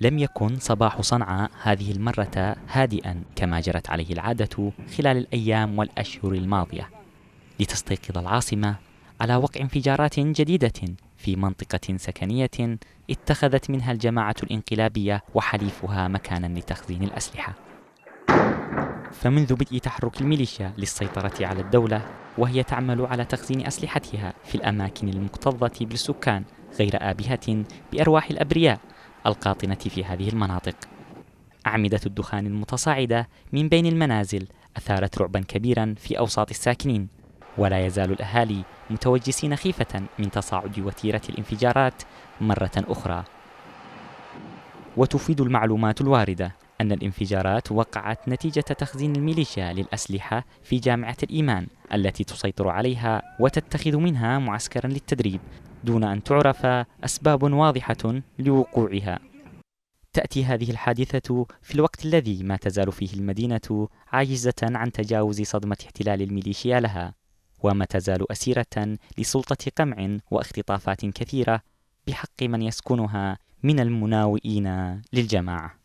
لم يكن صباح صنعاء هذه المرة هادئا كما جرت عليه العادة خلال الأيام والأشهر الماضية لتستيقظ العاصمة على وقع انفجارات جديدة في منطقة سكنية اتخذت منها الجماعة الانقلابية وحليفها مكانا لتخزين الأسلحة فمنذ بدء تحرك الميليشيا للسيطرة على الدولة وهي تعمل على تخزين أسلحتها في الأماكن المكتظة بالسكان غير آبهة بأرواح الأبرياء القاطنة في هذه المناطق أعمدة الدخان المتصاعدة من بين المنازل أثارت رعبا كبيرا في أوساط الساكنين ولا يزال الأهالي متوجسين خيفة من تصاعد وتيرة الانفجارات مرة أخرى وتفيد المعلومات الواردة أن الانفجارات وقعت نتيجة تخزين الميليشيا للأسلحة في جامعة الإيمان التي تسيطر عليها وتتخذ منها معسكرا للتدريب دون أن تعرف أسباب واضحة لوقوعها تأتي هذه الحادثة في الوقت الذي ما تزال فيه المدينة عاجزة عن تجاوز صدمة احتلال الميليشيا لها وما تزال أسيرة لسلطة قمع واختطافات كثيرة بحق من يسكنها من المناوئين للجماعه